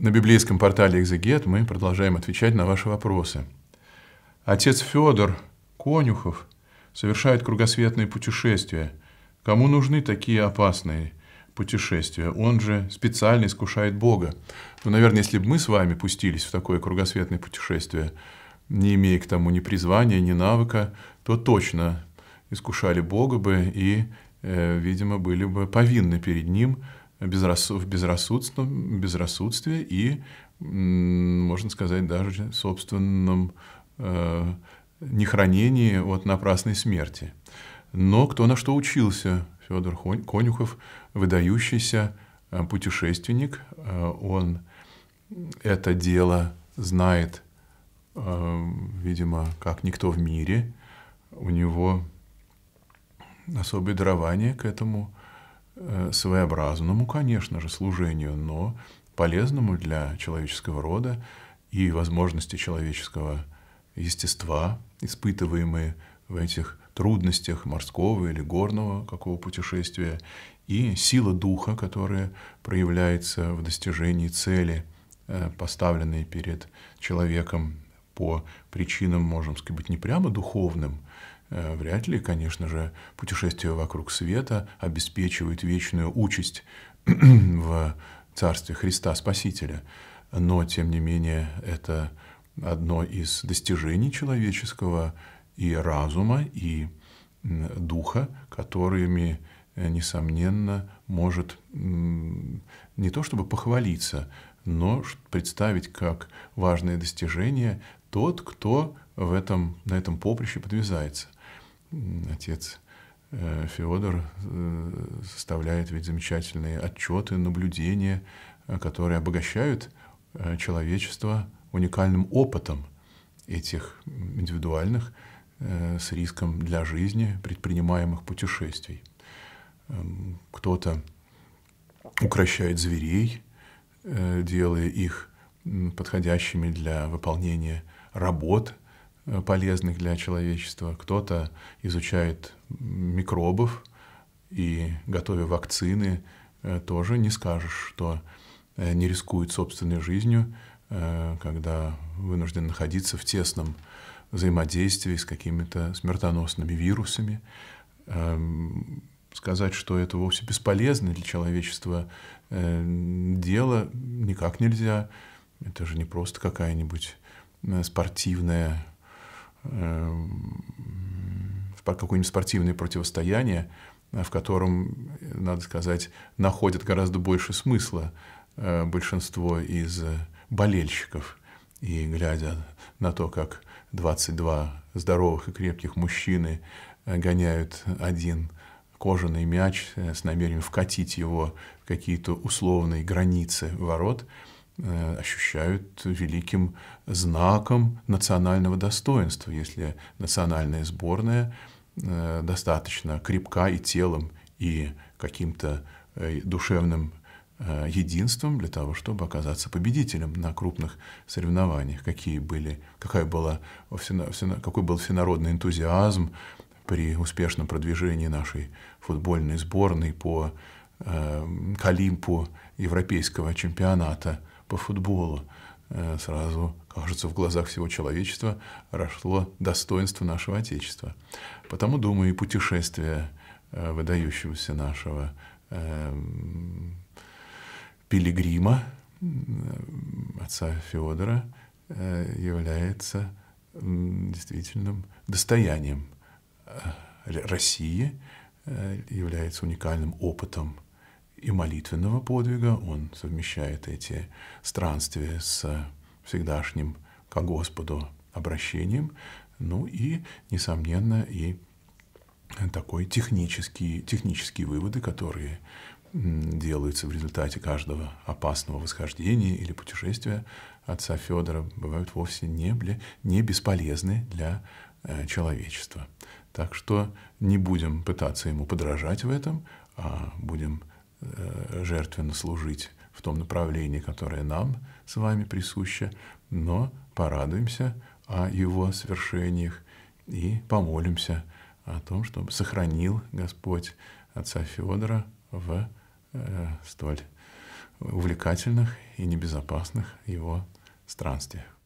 На библейском портале «Экзегет» мы продолжаем отвечать на ваши вопросы. Отец Федор Конюхов совершает кругосветные путешествия. Кому нужны такие опасные путешествия? Он же специально искушает Бога. Ну, наверное, если бы мы с вами пустились в такое кругосветное путешествие, не имея к тому ни призвания, ни навыка, то точно искушали Бога бы и, э, видимо, были бы повинны перед Ним – безрас... в безрассудство... безрассудстве и, можно сказать, даже собственном э, нехранении от напрасной смерти. Но кто на что учился? Федор Конюхов, выдающийся э, путешественник, э, он это дело знает, э, видимо, как никто в мире. У него особое дарование к этому – Э, своеобразному, конечно же, служению, но полезному для человеческого рода и возможности человеческого естества, испытываемые в этих трудностях морского или горного какого путешествия, и сила духа, которая проявляется в достижении цели, э, поставленной перед человеком по причинам, можем сказать, не прямо духовным, Э, вряд ли, конечно же, путешествие вокруг света обеспечивает вечную участь в Царстве Христа Спасителя. Но, тем не менее, это одно из достижений человеческого и разума, и духа, которыми, э, несомненно, может не то чтобы похвалиться, но представить как важное достижение тот, кто в этом, на этом поприще подвязается отец э, Феодор э, составляет ведь замечательные отчеты, наблюдения, э, которые обогащают человечество уникальным опытом этих индивидуальных с риском для жизни предпринимаемых путешествий. Эм, кто-то укращает зверей, делая их подходящими для выполнения работ – Э, полезных для человечества, кто-то изучает микробов и, готовя вакцины, э, тоже не скажешь, что э, не рискует собственной жизнью, когда вынужден находиться в тесном взаимодействии с какими-то смертоносными вирусами. Эм, сказать, что это вовсе бесполезно для человечества дело, никак нельзя. Это же не просто какая-нибудь спортивная какое-нибудь спортивное противостояние, э, в котором, э, надо сказать, находят гораздо больше смысла э, большинство из болельщиков. И глядя на то, как 22 здоровых и крепких мужчины гоняют один кожаный мяч с намерением вкатить его в какие-то условные границы ворот – Э, ощущают великим знаком национального достоинства, если национальная сборная э, достаточно крепка и телом, и каким-то э, душевным единством для того, чтобы оказаться победителем на крупных соревнованиях, какие были, какая была, какой был всенародный энтузиазм при успешном продвижении нашей футбольной сборной по Калимпу европейского чемпионата – по футболу, э, сразу, кажется, в глазах всего человечества росло достоинство нашего Отечества. Потому, думаю, и путешествие э, выдающегося нашего эм, пилигрима, отца Федора э, является действительным достоянием России, является уникальным опытом и молитвенного подвига, он совмещает эти странствия с всегдашним к Господу обращением, ну и, несомненно, и такой технические, технические выводы, которые делаются в результате каждого опасного восхождения или путешествия отца Федора, бывают вовсе не, бля, не бесполезны для э, человечества. Так что не будем пытаться ему подражать в этом, а будем Э, жертвенно служить в том направлении, которое нам с вами присуще, но порадуемся о его свершениях и помолимся о том, чтобы сохранил Господь отца Федора в э, столь увлекательных и небезопасных его странствиях.